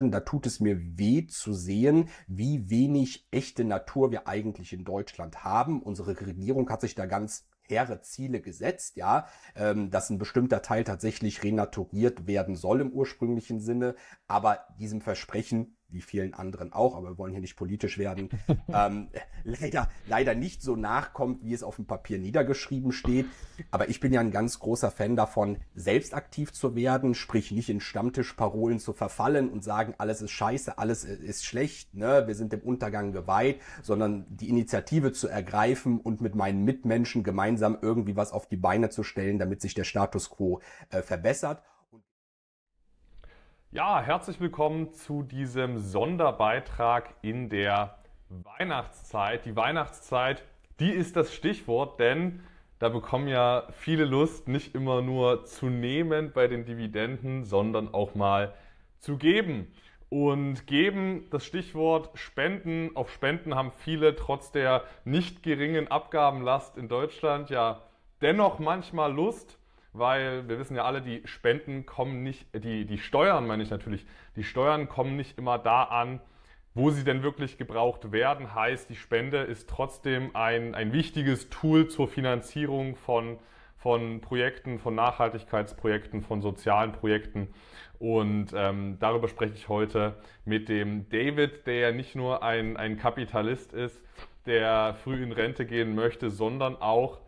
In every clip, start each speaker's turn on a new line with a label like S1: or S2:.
S1: Da tut es mir weh zu sehen, wie wenig echte Natur wir eigentlich in Deutschland haben. Unsere Regierung hat sich da ganz hehre Ziele gesetzt, ja, ähm, dass ein bestimmter Teil tatsächlich renaturiert werden soll im ursprünglichen Sinne, aber diesem Versprechen wie vielen anderen auch, aber wir wollen hier nicht politisch werden, ähm, leider, leider nicht so nachkommt, wie es auf dem Papier niedergeschrieben steht. Aber ich bin ja ein ganz großer Fan davon, selbst aktiv zu werden, sprich nicht in Stammtischparolen zu verfallen und sagen, alles ist scheiße, alles ist schlecht, ne, wir sind dem Untergang geweiht, sondern die Initiative zu ergreifen und mit meinen Mitmenschen gemeinsam irgendwie was auf die Beine zu stellen, damit sich der Status quo äh, verbessert.
S2: Ja, herzlich willkommen zu diesem Sonderbeitrag in der Weihnachtszeit. Die Weihnachtszeit, die ist das Stichwort, denn da bekommen ja viele Lust, nicht immer nur zu nehmen bei den Dividenden, sondern auch mal zu geben. Und geben, das Stichwort Spenden. Auf Spenden haben viele trotz der nicht geringen Abgabenlast in Deutschland ja dennoch manchmal Lust weil wir wissen ja alle, die Spenden kommen nicht, die, die Steuern meine ich natürlich, die Steuern kommen nicht immer da an, wo sie denn wirklich gebraucht werden. Heißt, die Spende ist trotzdem ein, ein wichtiges Tool zur Finanzierung von, von Projekten, von Nachhaltigkeitsprojekten, von sozialen Projekten. Und ähm, darüber spreche ich heute mit dem David, der ja nicht nur ein, ein Kapitalist ist, der früh in Rente gehen möchte, sondern auch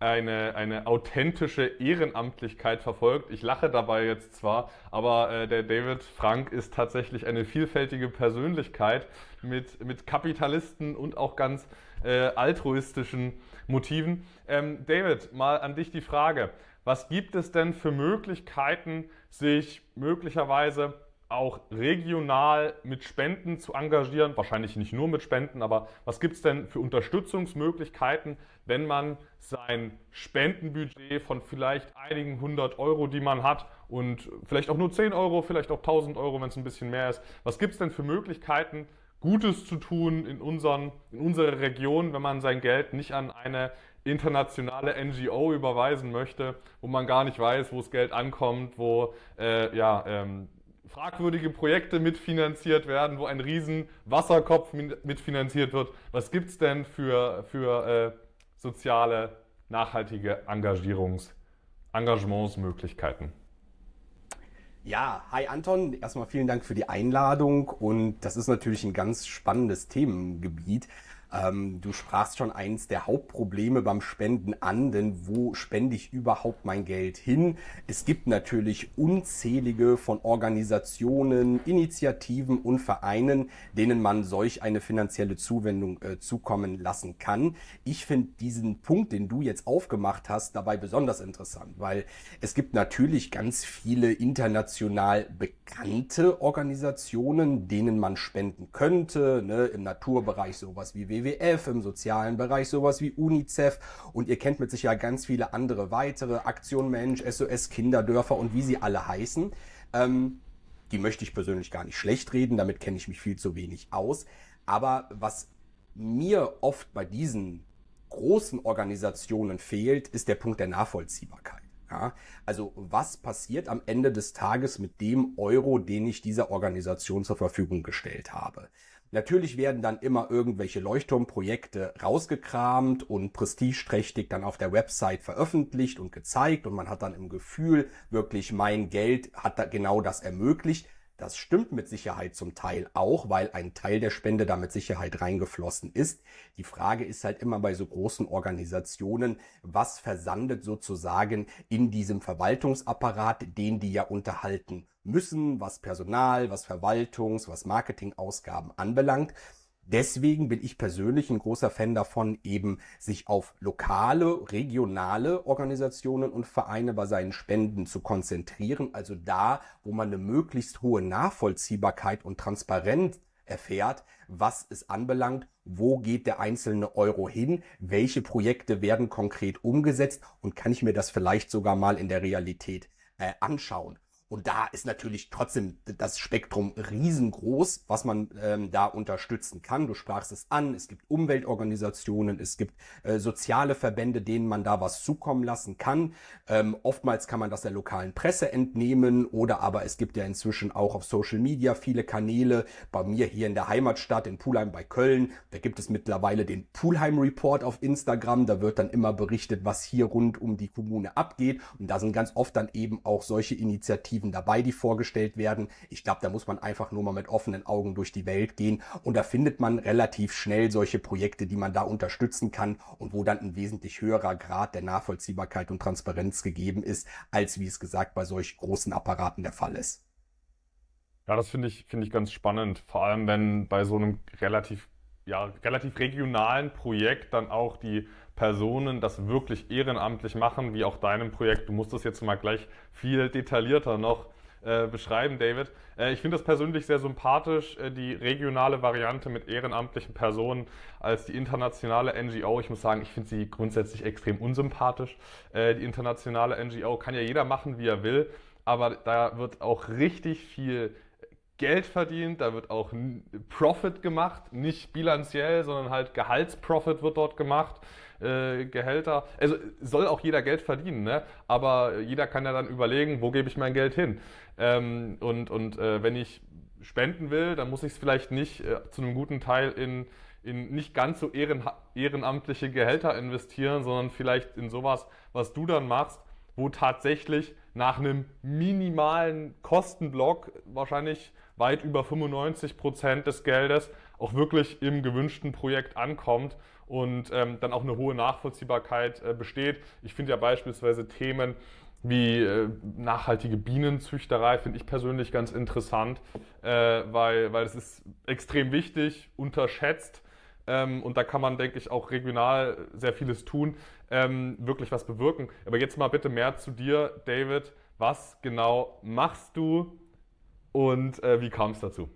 S2: eine, eine authentische Ehrenamtlichkeit verfolgt. Ich lache dabei jetzt zwar, aber äh, der David Frank ist tatsächlich eine vielfältige Persönlichkeit mit, mit Kapitalisten und auch ganz äh, altruistischen Motiven. Ähm, David, mal an dich die Frage. Was gibt es denn für Möglichkeiten, sich möglicherweise auch regional mit Spenden zu engagieren? Wahrscheinlich nicht nur mit Spenden, aber was gibt es denn für Unterstützungsmöglichkeiten, wenn man sein Spendenbudget von vielleicht einigen hundert Euro, die man hat, und vielleicht auch nur zehn Euro, vielleicht auch tausend Euro, wenn es ein bisschen mehr ist, was gibt es denn für Möglichkeiten, Gutes zu tun in, unseren, in unserer Region, wenn man sein Geld nicht an eine internationale NGO überweisen möchte, wo man gar nicht weiß, wo das Geld ankommt, wo äh, ja, ähm, fragwürdige Projekte mitfinanziert werden, wo ein riesen Wasserkopf mitfinanziert wird. Was gibt es denn für, für äh, soziale, nachhaltige Engagierungs Engagementsmöglichkeiten.
S1: Ja, hi Anton, erstmal vielen Dank für die Einladung und das ist natürlich ein ganz spannendes Themengebiet. Ähm, du sprachst schon eins der Hauptprobleme beim Spenden an, denn wo spende ich überhaupt mein Geld hin? Es gibt natürlich unzählige von Organisationen, Initiativen und Vereinen, denen man solch eine finanzielle Zuwendung äh, zukommen lassen kann. Ich finde diesen Punkt, den du jetzt aufgemacht hast, dabei besonders interessant, weil es gibt natürlich ganz viele international bekannte Organisationen, denen man spenden könnte, ne? im Naturbereich sowas wie WWF, im sozialen Bereich sowas wie UNICEF und ihr kennt mit sicher ganz viele andere weitere, Aktion Mensch, SOS Kinderdörfer und wie sie alle heißen. Ähm, die möchte ich persönlich gar nicht schlecht reden, damit kenne ich mich viel zu wenig aus. Aber was mir oft bei diesen großen Organisationen fehlt, ist der Punkt der Nachvollziehbarkeit. Ja, also was passiert am Ende des Tages mit dem Euro, den ich dieser Organisation zur Verfügung gestellt habe? Natürlich werden dann immer irgendwelche Leuchtturmprojekte rausgekramt und prestigeträchtig dann auf der Website veröffentlicht und gezeigt und man hat dann im Gefühl, wirklich mein Geld hat da genau das ermöglicht. Das stimmt mit Sicherheit zum Teil auch, weil ein Teil der Spende da mit Sicherheit reingeflossen ist. Die Frage ist halt immer bei so großen Organisationen, was versandet sozusagen in diesem Verwaltungsapparat, den die ja unterhalten müssen, was Personal, was Verwaltungs-, was Marketingausgaben anbelangt. Deswegen bin ich persönlich ein großer Fan davon, eben sich auf lokale, regionale Organisationen und Vereine bei seinen Spenden zu konzentrieren. Also da, wo man eine möglichst hohe Nachvollziehbarkeit und Transparenz erfährt, was es anbelangt, wo geht der einzelne Euro hin, welche Projekte werden konkret umgesetzt und kann ich mir das vielleicht sogar mal in der Realität äh, anschauen. Und da ist natürlich trotzdem das Spektrum riesengroß, was man ähm, da unterstützen kann. Du sprachst es an, es gibt Umweltorganisationen, es gibt äh, soziale Verbände, denen man da was zukommen lassen kann. Ähm, oftmals kann man das der lokalen Presse entnehmen oder aber es gibt ja inzwischen auch auf Social Media viele Kanäle. Bei mir hier in der Heimatstadt, in Pulheim bei Köln, da gibt es mittlerweile den Pulheim Report auf Instagram. Da wird dann immer berichtet, was hier rund um die Kommune abgeht. Und da sind ganz oft dann eben auch solche Initiativen Alternativen dabei, die vorgestellt werden. Ich glaube, da muss man einfach nur mal mit offenen Augen durch die Welt gehen und da findet man relativ schnell solche Projekte, die man da unterstützen kann und wo dann ein wesentlich höherer Grad der Nachvollziehbarkeit und Transparenz gegeben ist, als wie es gesagt bei solch großen Apparaten der Fall ist.
S2: Ja, das finde ich, finde ich ganz spannend. Vor allem, wenn bei so einem relativ, ja, relativ regionalen Projekt dann auch die Personen das wirklich ehrenamtlich machen, wie auch deinem Projekt. Du musst das jetzt mal gleich viel detaillierter noch äh, beschreiben, David. Äh, ich finde das persönlich sehr sympathisch, äh, die regionale Variante mit ehrenamtlichen Personen als die internationale NGO. Ich muss sagen, ich finde sie grundsätzlich extrem unsympathisch. Äh, die internationale NGO kann ja jeder machen, wie er will, aber da wird auch richtig viel Geld verdient, da wird auch Profit gemacht, nicht bilanziell, sondern halt Gehaltsprofit wird dort gemacht, äh, Gehälter. Also soll auch jeder Geld verdienen, ne? aber jeder kann ja dann überlegen, wo gebe ich mein Geld hin. Ähm, und und äh, wenn ich spenden will, dann muss ich es vielleicht nicht äh, zu einem guten Teil in, in nicht ganz so ehren, ehrenamtliche Gehälter investieren, sondern vielleicht in sowas, was du dann machst, wo tatsächlich nach einem minimalen Kostenblock wahrscheinlich weit über 95 Prozent des Geldes auch wirklich im gewünschten Projekt ankommt und ähm, dann auch eine hohe Nachvollziehbarkeit äh, besteht. Ich finde ja beispielsweise Themen wie äh, nachhaltige Bienenzüchterei finde ich persönlich ganz interessant, äh, weil, weil es ist extrem wichtig, unterschätzt ähm, und da kann man, denke ich, auch regional sehr vieles tun, ähm, wirklich was bewirken. Aber jetzt mal bitte mehr zu dir, David. Was genau machst du? Und äh, wie kam es dazu?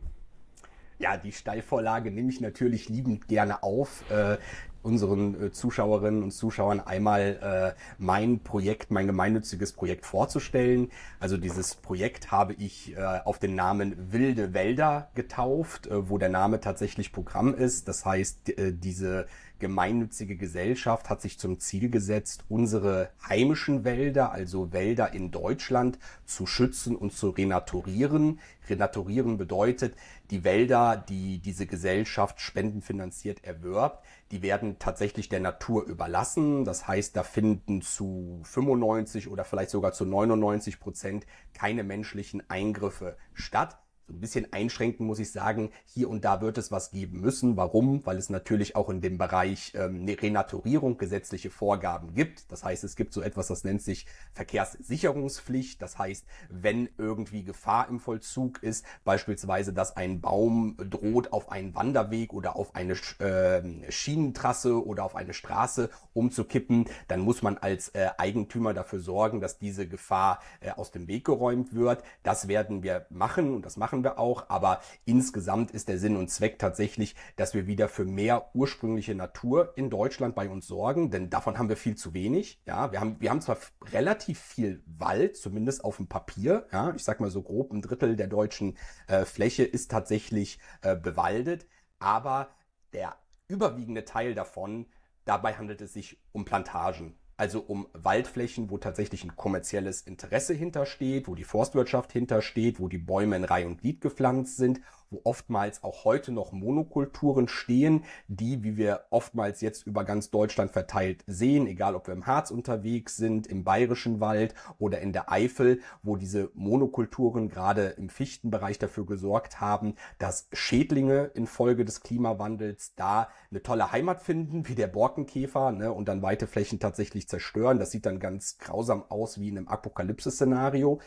S1: Ja, die Steilvorlage nehme ich natürlich liebend gerne auf. Äh, unseren äh, Zuschauerinnen und Zuschauern einmal äh, mein Projekt, mein gemeinnütziges Projekt vorzustellen. Also dieses Projekt habe ich äh, auf den Namen Wilde Wälder getauft, äh, wo der Name tatsächlich Programm ist. Das heißt, äh, diese gemeinnützige Gesellschaft hat sich zum Ziel gesetzt, unsere heimischen Wälder, also Wälder in Deutschland, zu schützen und zu renaturieren. Renaturieren bedeutet, die Wälder, die diese Gesellschaft spendenfinanziert erwirbt, die werden tatsächlich der Natur überlassen. Das heißt, da finden zu 95 oder vielleicht sogar zu 99 Prozent keine menschlichen Eingriffe statt so ein bisschen einschränken, muss ich sagen, hier und da wird es was geben müssen. Warum? Weil es natürlich auch in dem Bereich ähm, Renaturierung gesetzliche Vorgaben gibt. Das heißt, es gibt so etwas, das nennt sich Verkehrssicherungspflicht. Das heißt, wenn irgendwie Gefahr im Vollzug ist, beispielsweise, dass ein Baum droht, auf einen Wanderweg oder auf eine äh, Schienentrasse oder auf eine Straße umzukippen, dann muss man als äh, Eigentümer dafür sorgen, dass diese Gefahr äh, aus dem Weg geräumt wird. Das werden wir machen und das machen machen wir auch, aber insgesamt ist der Sinn und Zweck tatsächlich, dass wir wieder für mehr ursprüngliche Natur in Deutschland bei uns sorgen, denn davon haben wir viel zu wenig. Ja, wir haben, wir haben zwar relativ viel Wald, zumindest auf dem Papier. Ja, ich sag mal so grob ein Drittel der deutschen äh, Fläche ist tatsächlich äh, bewaldet, aber der überwiegende Teil davon, dabei handelt es sich um Plantagen also um Waldflächen, wo tatsächlich ein kommerzielles Interesse hintersteht, wo die Forstwirtschaft hintersteht, wo die Bäume in Reihe und Glied gepflanzt sind wo oftmals auch heute noch Monokulturen stehen, die, wie wir oftmals jetzt über ganz Deutschland verteilt sehen, egal ob wir im Harz unterwegs sind, im Bayerischen Wald oder in der Eifel, wo diese Monokulturen gerade im Fichtenbereich dafür gesorgt haben, dass Schädlinge infolge des Klimawandels da eine tolle Heimat finden, wie der Borkenkäfer, ne, und dann weite Flächen tatsächlich zerstören. Das sieht dann ganz grausam aus wie in einem Apokalypse-Szenario.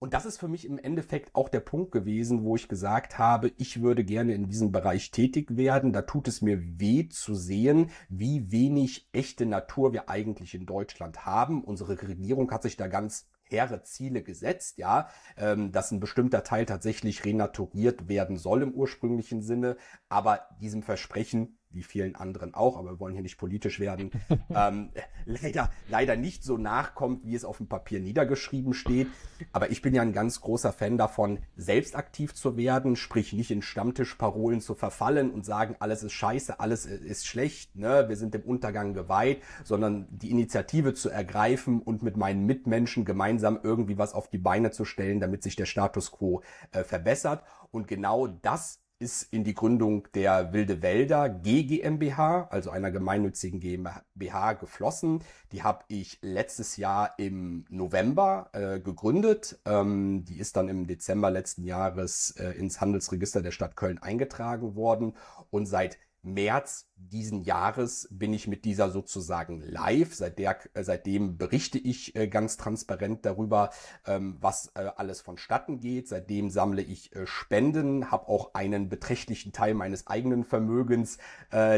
S1: Und das ist für mich im Endeffekt auch der Punkt gewesen, wo ich gesagt habe, ich würde gerne in diesem Bereich tätig werden. Da tut es mir weh zu sehen, wie wenig echte Natur wir eigentlich in Deutschland haben. Unsere Regierung hat sich da ganz hehre Ziele gesetzt, ja, ähm, dass ein bestimmter Teil tatsächlich renaturiert werden soll im ursprünglichen Sinne, aber diesem Versprechen wie vielen anderen auch, aber wir wollen hier nicht politisch werden, ähm, leider, leider nicht so nachkommt, wie es auf dem Papier niedergeschrieben steht. Aber ich bin ja ein ganz großer Fan davon, selbst aktiv zu werden, sprich nicht in Stammtischparolen zu verfallen und sagen, alles ist scheiße, alles ist schlecht, ne? wir sind dem Untergang geweiht, sondern die Initiative zu ergreifen und mit meinen Mitmenschen gemeinsam irgendwie was auf die Beine zu stellen, damit sich der Status quo äh, verbessert. Und genau das ist in die Gründung der Wilde Wälder GGMBH, also einer gemeinnützigen GmbH, geflossen. Die habe ich letztes Jahr im November äh, gegründet. Ähm, die ist dann im Dezember letzten Jahres äh, ins Handelsregister der Stadt Köln eingetragen worden und seit März diesen Jahres bin ich mit dieser sozusagen live. Seit der, äh, seitdem berichte ich äh, ganz transparent darüber, ähm, was äh, alles vonstatten geht. Seitdem sammle ich Spenden, habe auch einen beträchtlichen Teil meines eigenen Vermögens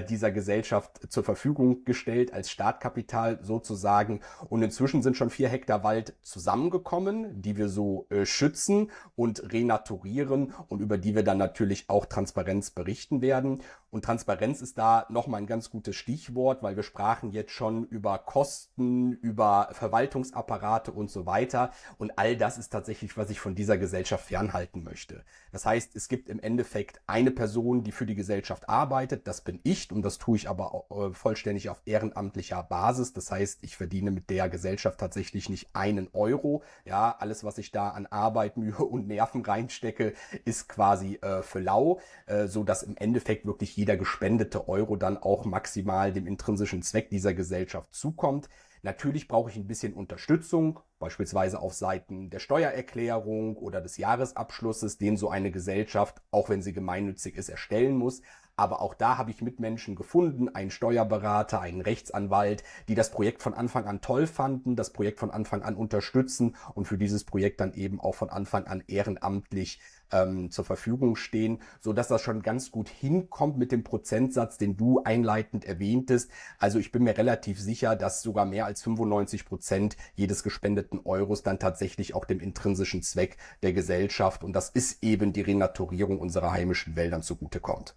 S1: dieser Gesellschaft zur Verfügung gestellt als Startkapital sozusagen. Und inzwischen sind schon vier Hektar Wald zusammengekommen, die wir so schützen und renaturieren und über die wir dann natürlich auch Transparenz berichten werden. Und Transparenz ist da nochmal ein ganz gutes Stichwort, weil wir sprachen jetzt schon über Kosten, über Verwaltungsapparate und so weiter. Und all das ist tatsächlich, was ich von dieser Gesellschaft fernhalten möchte. Das heißt, es gibt im Endeffekt eine Person, die für die Gesellschaft arbeitet. Das bin ich und das tue ich aber äh, vollständig auf ehrenamtlicher Basis. Das heißt, ich verdiene mit der Gesellschaft tatsächlich nicht einen Euro. Ja, alles, was ich da an Arbeit, Mühe und Nerven reinstecke, ist quasi äh, für lau, äh, so dass im Endeffekt wirklich jeder gespendete Euro dann auch maximal dem intrinsischen Zweck dieser Gesellschaft zukommt. Natürlich brauche ich ein bisschen Unterstützung, beispielsweise auf Seiten der Steuererklärung oder des Jahresabschlusses, den so eine Gesellschaft, auch wenn sie gemeinnützig ist, erstellen muss. Aber auch da habe ich Mitmenschen gefunden, einen Steuerberater, einen Rechtsanwalt, die das Projekt von Anfang an toll fanden, das Projekt von Anfang an unterstützen und für dieses Projekt dann eben auch von Anfang an ehrenamtlich ähm, zur Verfügung stehen, so dass das schon ganz gut hinkommt mit dem Prozentsatz, den du einleitend erwähntest. Also ich bin mir relativ sicher, dass sogar mehr als 95 Prozent jedes gespendeten Euros dann tatsächlich auch dem intrinsischen Zweck der Gesellschaft und das ist eben die Renaturierung unserer heimischen Wäldern zugutekommt.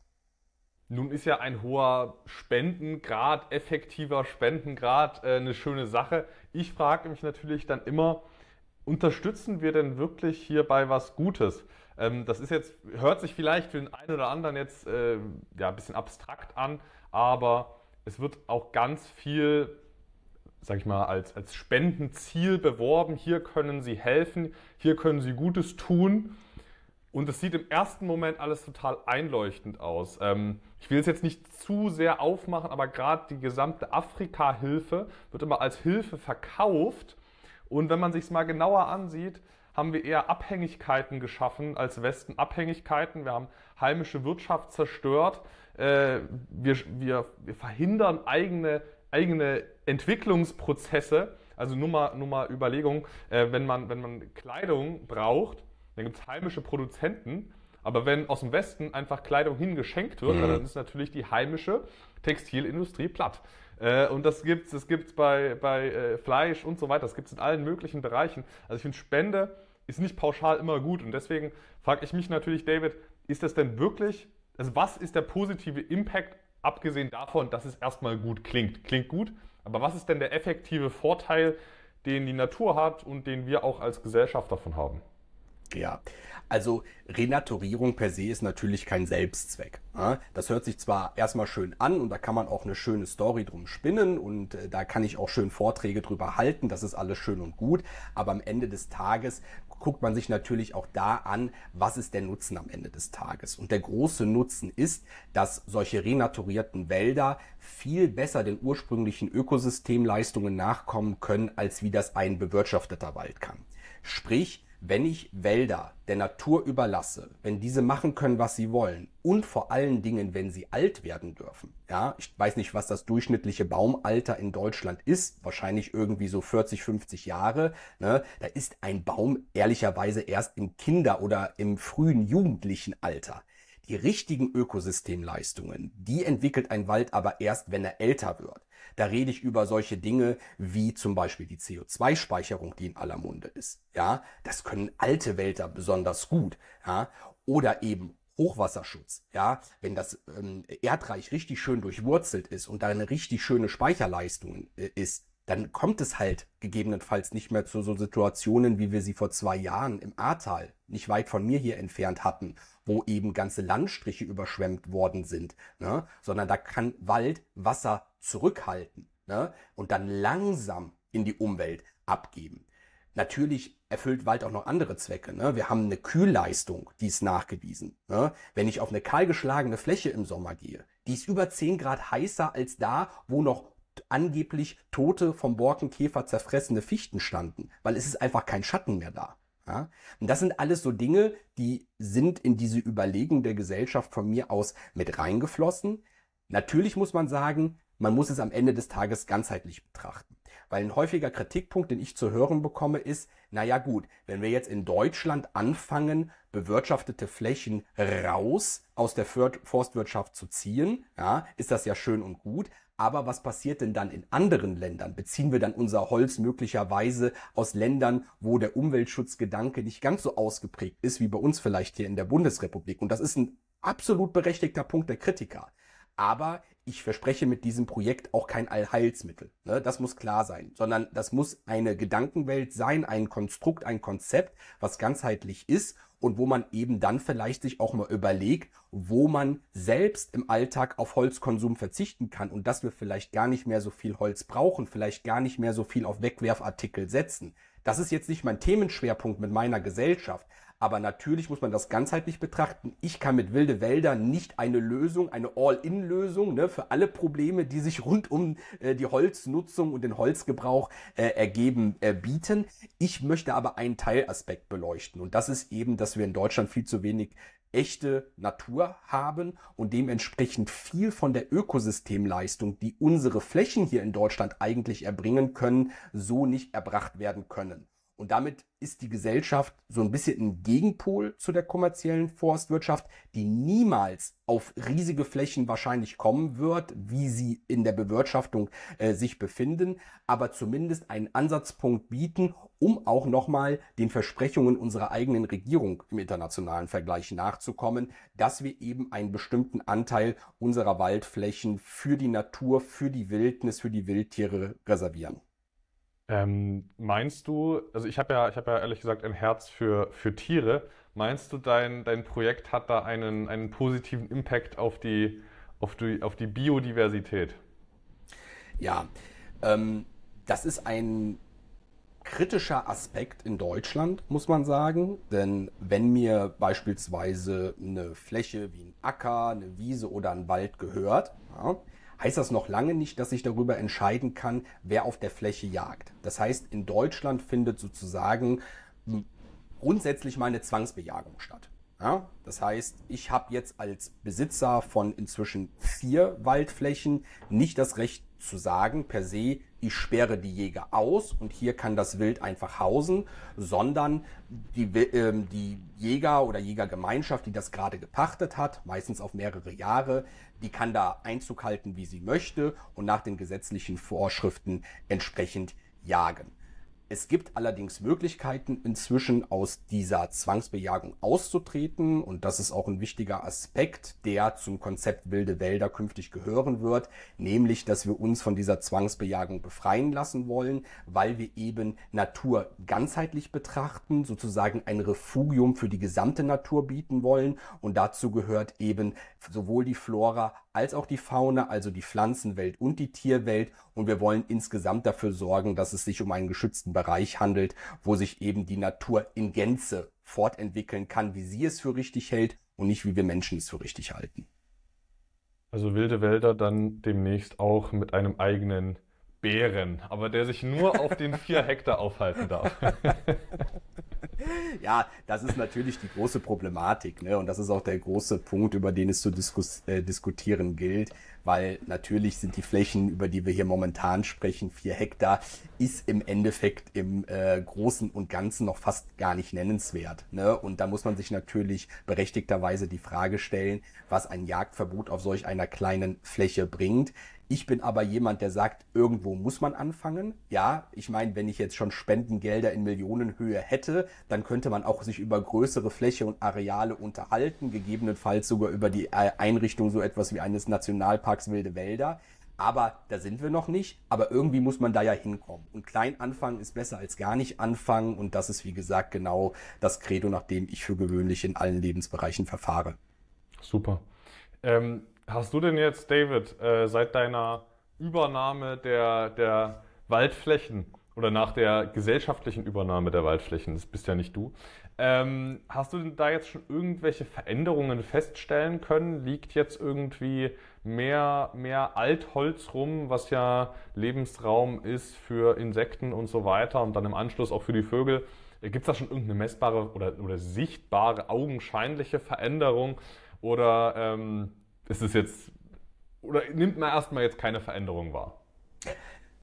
S2: Nun ist ja ein hoher Spendengrad, effektiver Spendengrad äh, eine schöne Sache. Ich frage mich natürlich dann immer, unterstützen wir denn wirklich hierbei was Gutes? Ähm, das ist jetzt, hört sich vielleicht für den einen oder anderen jetzt äh, ja, ein bisschen abstrakt an, aber es wird auch ganz viel, sag ich mal, als, als Spendenziel beworben. Hier können Sie helfen, hier können Sie Gutes tun. Und es sieht im ersten Moment alles total einleuchtend aus. Ähm, ich will es jetzt nicht zu sehr aufmachen, aber gerade die gesamte Afrika-Hilfe wird immer als Hilfe verkauft. Und wenn man sich es mal genauer ansieht, haben wir eher Abhängigkeiten geschaffen als Westen. Abhängigkeiten, wir haben heimische Wirtschaft zerstört, äh, wir, wir, wir verhindern eigene, eigene Entwicklungsprozesse. Also nur mal, nur mal Überlegung, äh, wenn, man, wenn man Kleidung braucht, dann gibt es heimische Produzenten. Aber wenn aus dem Westen einfach Kleidung hingeschenkt wird, mhm. dann ist natürlich die heimische Textilindustrie platt. Äh, und das gibt es gibt's bei, bei äh, Fleisch und so weiter. Das gibt es in allen möglichen Bereichen. Also ich finde, Spende ist nicht pauschal immer gut. Und deswegen frage ich mich natürlich, David, ist das denn wirklich, also was ist der positive Impact, abgesehen davon, dass es erstmal gut
S1: klingt? Klingt gut, aber was
S2: ist denn der effektive Vorteil, den die Natur hat und den wir auch als Gesellschaft davon haben?
S1: Ja, also Renaturierung per se ist natürlich kein Selbstzweck. Das hört sich zwar erstmal schön an und da kann man auch eine schöne Story drum spinnen und äh, da kann ich auch schön Vorträge drüber halten, das ist alles schön und gut, aber am Ende des Tages guckt man sich natürlich auch da an, was ist der Nutzen am Ende des Tages. Und der große Nutzen ist, dass solche renaturierten Wälder viel besser den ursprünglichen Ökosystemleistungen nachkommen können, als wie das ein bewirtschafteter Wald kann. Sprich, wenn ich Wälder der Natur überlasse, wenn diese machen können, was sie wollen und vor allen Dingen, wenn sie alt werden dürfen, ja, ich weiß nicht, was das durchschnittliche Baumalter in Deutschland ist, wahrscheinlich irgendwie so 40, 50 Jahre, ne? da ist ein Baum ehrlicherweise erst im Kinder- oder im frühen jugendlichen Alter. Die richtigen Ökosystemleistungen, die entwickelt ein Wald aber erst, wenn er älter wird. Da rede ich über solche Dinge wie zum Beispiel die CO2-Speicherung, die in aller Munde ist. Ja, das können alte Wälder besonders gut. Ja, oder eben Hochwasserschutz, ja, wenn das ähm, Erdreich richtig schön durchwurzelt ist und da eine richtig schöne Speicherleistung äh, ist, dann kommt es halt gegebenenfalls nicht mehr zu so Situationen, wie wir sie vor zwei Jahren im Ahrtal, nicht weit von mir hier entfernt hatten, wo eben ganze Landstriche überschwemmt worden sind, ne? sondern da kann Wald Wasser zurückhalten ne? und dann langsam in die Umwelt abgeben. Natürlich erfüllt Wald auch noch andere Zwecke. Ne? Wir haben eine Kühlleistung, die ist nachgewiesen. Ne? Wenn ich auf eine kahlgeschlagene Fläche im Sommer gehe, die ist über 10 Grad heißer als da, wo noch angeblich tote, vom Borkenkäfer zerfressene Fichten standen, weil es ist einfach kein Schatten mehr da. Ja? Und das sind alles so Dinge, die sind in diese Überlegung der Gesellschaft von mir aus mit reingeflossen. Natürlich muss man sagen, man muss es am Ende des Tages ganzheitlich betrachten. Weil ein häufiger Kritikpunkt, den ich zu hören bekomme, ist, naja gut, wenn wir jetzt in Deutschland anfangen, bewirtschaftete Flächen raus aus der Forstwirtschaft zu ziehen, ja, ist das ja schön und gut, aber was passiert denn dann in anderen Ländern? Beziehen wir dann unser Holz möglicherweise aus Ländern, wo der Umweltschutzgedanke nicht ganz so ausgeprägt ist wie bei uns vielleicht hier in der Bundesrepublik? Und das ist ein absolut berechtigter Punkt der Kritiker. Aber ich verspreche mit diesem Projekt auch kein Allheilsmittel. Ne? Das muss klar sein, sondern das muss eine Gedankenwelt sein, ein Konstrukt, ein Konzept, was ganzheitlich ist und wo man eben dann vielleicht sich auch mal überlegt, wo man selbst im Alltag auf Holzkonsum verzichten kann und dass wir vielleicht gar nicht mehr so viel Holz brauchen, vielleicht gar nicht mehr so viel auf Wegwerfartikel setzen. Das ist jetzt nicht mein Themenschwerpunkt mit meiner Gesellschaft, aber natürlich muss man das ganzheitlich betrachten. Ich kann mit Wilde Wälder nicht eine Lösung, eine All-in-Lösung ne, für alle Probleme, die sich rund um äh, die Holznutzung und den Holzgebrauch äh, ergeben, äh, bieten. Ich möchte aber einen Teilaspekt beleuchten. Und das ist eben, dass wir in Deutschland viel zu wenig echte Natur haben und dementsprechend viel von der Ökosystemleistung, die unsere Flächen hier in Deutschland eigentlich erbringen können, so nicht erbracht werden können. Und damit ist die Gesellschaft so ein bisschen ein Gegenpol zu der kommerziellen Forstwirtschaft, die niemals auf riesige Flächen wahrscheinlich kommen wird, wie sie in der Bewirtschaftung äh, sich befinden, aber zumindest einen Ansatzpunkt bieten, um auch nochmal den Versprechungen unserer eigenen Regierung im internationalen Vergleich nachzukommen, dass wir eben einen bestimmten Anteil unserer Waldflächen für die Natur, für die Wildnis, für die Wildtiere reservieren. Ähm,
S2: meinst du, also ich habe ja, hab ja ehrlich gesagt ein Herz für, für Tiere. Meinst du, dein, dein Projekt hat da einen, einen positiven Impact auf die, auf die, auf die Biodiversität?
S1: Ja, ähm, das ist ein kritischer Aspekt in Deutschland, muss man sagen. Denn wenn mir beispielsweise eine Fläche wie ein Acker, eine Wiese oder ein Wald gehört, ja, heißt das noch lange nicht, dass ich darüber entscheiden kann, wer auf der Fläche jagt. Das heißt, in Deutschland findet sozusagen hm, grundsätzlich meine Zwangsbejagung statt. Ja, das heißt, ich habe jetzt als Besitzer von inzwischen vier Waldflächen nicht das Recht zu sagen, per se, ich sperre die Jäger aus und hier kann das Wild einfach hausen, sondern die, äh, die Jäger oder Jägergemeinschaft, die das gerade gepachtet hat, meistens auf mehrere Jahre, die kann da Einzug halten, wie sie möchte und nach den gesetzlichen Vorschriften entsprechend jagen. Es gibt allerdings Möglichkeiten, inzwischen aus dieser Zwangsbejagung auszutreten. Und das ist auch ein wichtiger Aspekt, der zum Konzept wilde Wälder künftig gehören wird, nämlich, dass wir uns von dieser Zwangsbejagung befreien lassen wollen, weil wir eben Natur ganzheitlich betrachten, sozusagen ein Refugium für die gesamte Natur bieten wollen. Und dazu gehört eben sowohl die Flora als auch die Fauna, also die Pflanzenwelt und die Tierwelt. Und wir wollen insgesamt dafür sorgen, dass es sich um einen geschützten Bereich handelt, wo sich eben die Natur in Gänze fortentwickeln kann, wie sie es für richtig hält und nicht wie wir Menschen es für richtig halten.
S2: Also wilde Wälder dann demnächst auch mit einem eigenen Bären, aber der sich nur auf den vier Hektar aufhalten darf.
S1: ja, das ist natürlich die große Problematik, ne? Und das ist auch der große Punkt, über den es zu diskus äh, diskutieren gilt weil natürlich sind die Flächen, über die wir hier momentan sprechen, vier Hektar, ist im Endeffekt im äh, Großen und Ganzen noch fast gar nicht nennenswert. Ne? Und da muss man sich natürlich berechtigterweise die Frage stellen, was ein Jagdverbot auf solch einer kleinen Fläche bringt. Ich bin aber jemand, der sagt, irgendwo muss man anfangen. Ja, ich meine, wenn ich jetzt schon Spendengelder in Millionenhöhe hätte, dann könnte man auch sich über größere Fläche und Areale unterhalten, gegebenenfalls sogar über die äh, Einrichtung so etwas wie eines Nationalparks Naturparks Wilde Wälder. Aber da sind wir noch nicht. Aber irgendwie muss man da ja hinkommen. Und klein anfangen ist besser als gar nicht anfangen. Und das ist, wie gesagt, genau das Credo, nach dem ich für gewöhnlich in allen Lebensbereichen verfahre. Super.
S2: Ähm, hast du denn jetzt, David, äh, seit deiner Übernahme der, der Waldflächen oder nach der gesellschaftlichen Übernahme der Waldflächen, das bist ja nicht du, ähm, hast du denn da jetzt schon irgendwelche Veränderungen feststellen können? Liegt jetzt irgendwie mehr, mehr Altholz rum, was ja Lebensraum ist für Insekten und so weiter und dann im Anschluss auch für die Vögel. Äh, Gibt es da schon irgendeine messbare oder, oder sichtbare, augenscheinliche Veränderung? Oder ähm, ist es jetzt, oder nimmt man erstmal jetzt keine Veränderung wahr?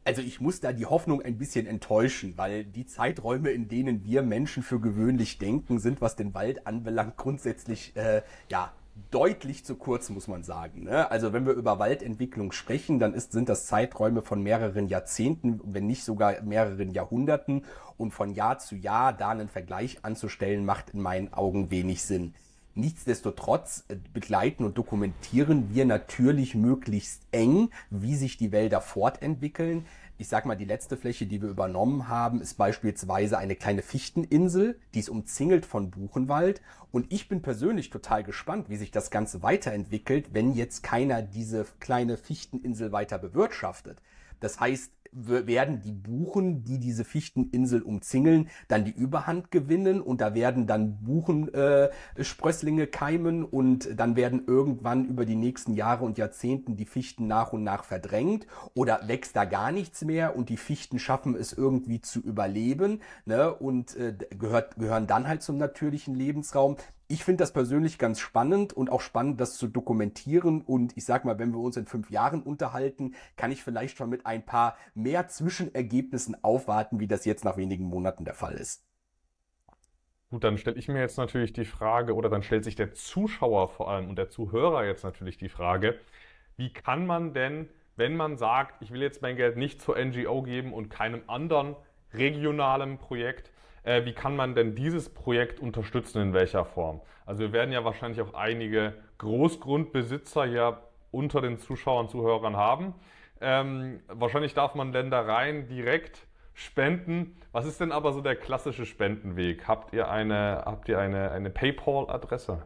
S1: Also ich muss da die Hoffnung ein bisschen enttäuschen, weil die Zeiträume, in denen wir Menschen für gewöhnlich denken, sind, was den Wald anbelangt, grundsätzlich äh, ja deutlich zu kurz, muss man sagen. Ne? Also wenn wir über Waldentwicklung sprechen, dann ist, sind das Zeiträume von mehreren Jahrzehnten, wenn nicht sogar mehreren Jahrhunderten. Und von Jahr zu Jahr da einen Vergleich anzustellen, macht in meinen Augen wenig Sinn. Nichtsdestotrotz äh, begleiten und dokumentieren wir natürlich möglichst eng, wie sich die Wälder fortentwickeln ich sag mal, die letzte Fläche, die wir übernommen haben, ist beispielsweise eine kleine Fichteninsel, die ist umzingelt von Buchenwald. Und ich bin persönlich total gespannt, wie sich das Ganze weiterentwickelt, wenn jetzt keiner diese kleine Fichteninsel weiter bewirtschaftet. Das heißt, werden die Buchen, die diese Fichteninsel umzingeln, dann die Überhand gewinnen und da werden dann Buchensprösslinge äh, keimen und dann werden irgendwann über die nächsten Jahre und Jahrzehnten die Fichten nach und nach verdrängt oder wächst da gar nichts mehr und die Fichten schaffen es irgendwie zu überleben ne? und äh, gehört, gehören dann halt zum natürlichen Lebensraum. Ich finde das persönlich ganz spannend und auch spannend, das zu dokumentieren. Und ich sag mal, wenn wir uns in fünf Jahren unterhalten, kann ich vielleicht schon mit ein paar mehr Zwischenergebnissen aufwarten, wie das jetzt nach wenigen Monaten der Fall ist.
S2: Gut, dann stelle ich mir jetzt natürlich die Frage, oder dann stellt sich der Zuschauer vor allem und der Zuhörer jetzt natürlich die Frage, wie kann man denn, wenn man sagt, ich will jetzt mein Geld nicht zur NGO geben und keinem anderen regionalen Projekt, äh, wie kann man denn dieses Projekt unterstützen, in welcher Form? Also wir werden ja wahrscheinlich auch einige Großgrundbesitzer hier unter den Zuschauern, Zuhörern haben. Ähm, wahrscheinlich darf man Ländereien direkt spenden. Was ist denn aber so der klassische Spendenweg? Habt ihr eine, habt ihr eine, eine PayPal-Adresse?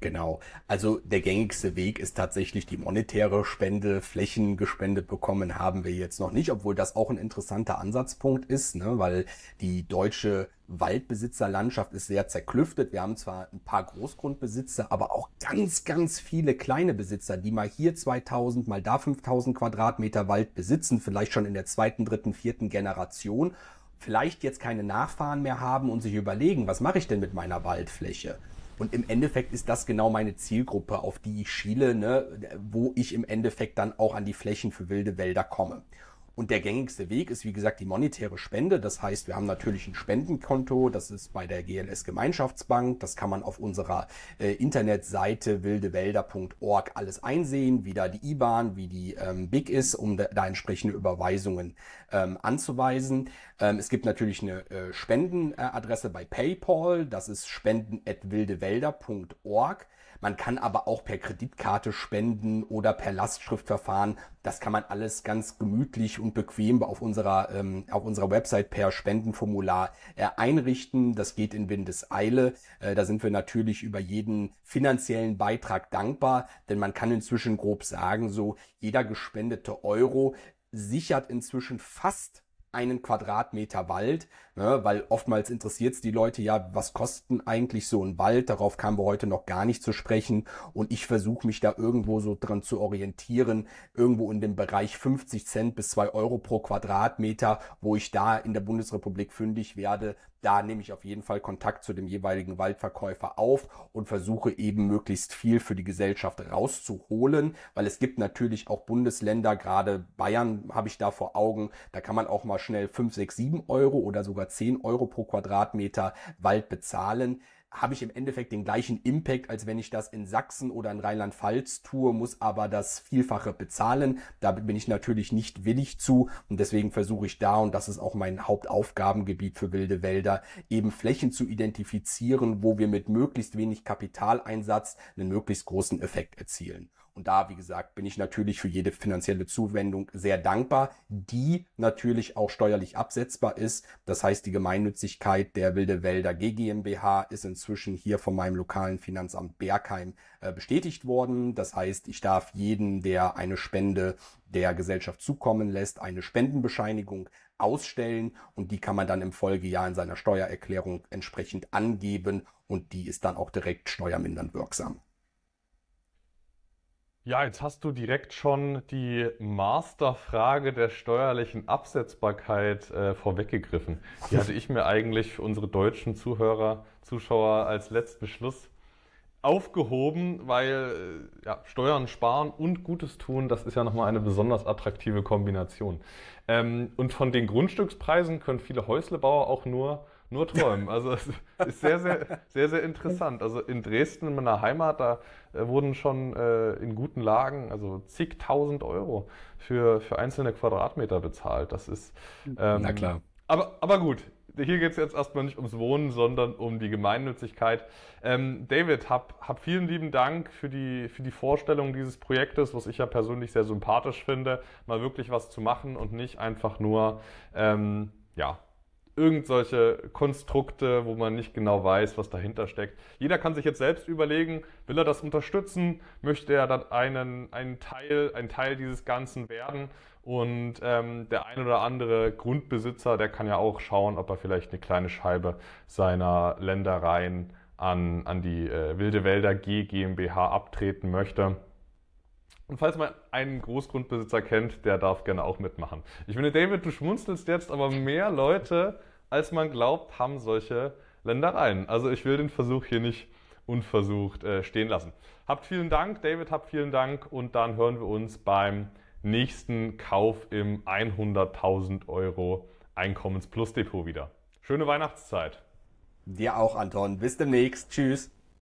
S1: Genau. Also der gängigste Weg ist tatsächlich die monetäre Spende. Flächen gespendet bekommen haben wir jetzt noch nicht, obwohl das auch ein interessanter Ansatzpunkt ist, ne? weil die deutsche Waldbesitzerlandschaft ist sehr zerklüftet. Wir haben zwar ein paar Großgrundbesitzer, aber auch ganz, ganz viele kleine Besitzer, die mal hier 2000, mal da 5000 Quadratmeter Wald besitzen, vielleicht schon in der zweiten, dritten, vierten Generation, vielleicht jetzt keine Nachfahren mehr haben und sich überlegen, was mache ich denn mit meiner Waldfläche? Und im Endeffekt ist das genau meine Zielgruppe, auf die ich schiele, ne, wo ich im Endeffekt dann auch an die Flächen für wilde Wälder komme. Und der gängigste Weg ist, wie gesagt, die monetäre Spende. Das heißt, wir haben natürlich ein Spendenkonto, das ist bei der GLS Gemeinschaftsbank. Das kann man auf unserer äh, Internetseite wildewälder.org alles einsehen, wie da die IBAN, wie die ähm, BIC ist, um da, da entsprechende Überweisungen ähm, anzuweisen. Ähm, es gibt natürlich eine äh, Spendenadresse bei PayPal, das ist spenden.wildewälder.org. Man kann aber auch per Kreditkarte spenden oder per Lastschriftverfahren. Das kann man alles ganz gemütlich und bequem auf unserer, ähm, auf unserer Website per Spendenformular äh, einrichten. Das geht in Windeseile. Äh, da sind wir natürlich über jeden finanziellen Beitrag dankbar, denn man kann inzwischen grob sagen, so jeder gespendete Euro sichert inzwischen fast einen Quadratmeter Wald. Ne? Weil oftmals interessiert es die Leute ja, was kosten eigentlich so ein Wald? Darauf kamen wir heute noch gar nicht zu sprechen. Und ich versuche mich da irgendwo so dran zu orientieren, irgendwo in dem Bereich 50 Cent bis 2 Euro pro Quadratmeter, wo ich da in der Bundesrepublik fündig werde. Da nehme ich auf jeden Fall Kontakt zu dem jeweiligen Waldverkäufer auf und versuche eben möglichst viel für die Gesellschaft rauszuholen, weil es gibt natürlich auch Bundesländer, gerade Bayern habe ich da vor Augen, da kann man auch mal schnell 5, 6, 7 Euro oder sogar oder 10 Euro pro Quadratmeter Wald bezahlen, habe ich im Endeffekt den gleichen Impact, als wenn ich das in Sachsen oder in Rheinland-Pfalz tue, muss aber das Vielfache bezahlen. Da bin ich natürlich nicht willig zu und deswegen versuche ich da, und das ist auch mein Hauptaufgabengebiet für wilde Wälder, eben Flächen zu identifizieren, wo wir mit möglichst wenig Kapitaleinsatz einen möglichst großen Effekt erzielen. Und da, wie gesagt, bin ich natürlich für jede finanzielle Zuwendung sehr dankbar, die natürlich auch steuerlich absetzbar ist. Das heißt, die Gemeinnützigkeit der Wilde Wälder GmbH ist inzwischen hier von meinem lokalen Finanzamt Bergheim äh, bestätigt worden. Das heißt, ich darf jeden, der eine Spende der Gesellschaft zukommen lässt, eine Spendenbescheinigung ausstellen und die kann man dann im Folgejahr in seiner Steuererklärung entsprechend angeben und die ist dann auch direkt steuermindernd wirksam.
S2: Ja, jetzt hast du direkt schon die Masterfrage der steuerlichen Absetzbarkeit äh, vorweggegriffen. Die hatte ich mir eigentlich für unsere deutschen Zuhörer, Zuschauer als letzten Schluss aufgehoben, weil äh, ja, Steuern sparen und Gutes tun, das ist ja nochmal eine besonders attraktive Kombination. Ähm, und von den Grundstückspreisen können viele Häuslebauer auch nur nur träumen. Also es ist sehr, sehr, sehr, sehr interessant. Also in Dresden, in meiner Heimat, da äh, wurden schon äh, in guten Lagen also zigtausend Euro für, für einzelne Quadratmeter bezahlt. Das ist ähm, Na klar. Aber, aber gut, hier geht es jetzt erstmal nicht ums Wohnen, sondern um die Gemeinnützigkeit. Ähm, David, hab, hab vielen lieben Dank für die, für die Vorstellung dieses Projektes, was ich ja persönlich sehr sympathisch finde, mal wirklich was zu machen und nicht einfach nur ähm, ja, irgendwelche Konstrukte, wo man nicht genau weiß, was dahinter steckt. Jeder kann sich jetzt selbst überlegen, will er das unterstützen, möchte er dann einen, einen Teil, ein Teil dieses Ganzen werden. Und ähm, der ein oder andere Grundbesitzer, der kann ja auch schauen, ob er vielleicht eine kleine Scheibe seiner Ländereien an, an die äh, Wilde Wälder G GmbH abtreten möchte. Und falls man einen Großgrundbesitzer kennt, der darf gerne auch mitmachen. Ich finde, David, du schmunzelst jetzt, aber mehr Leute, als man glaubt, haben solche Ländereien. Also ich will den Versuch hier nicht unversucht äh, stehen lassen. Habt vielen Dank, David, habt vielen Dank und dann hören wir uns beim nächsten Kauf im 100.000 Euro Einkommensplus Depot wieder. Schöne Weihnachtszeit. Dir auch, Anton. Bis demnächst. Tschüss.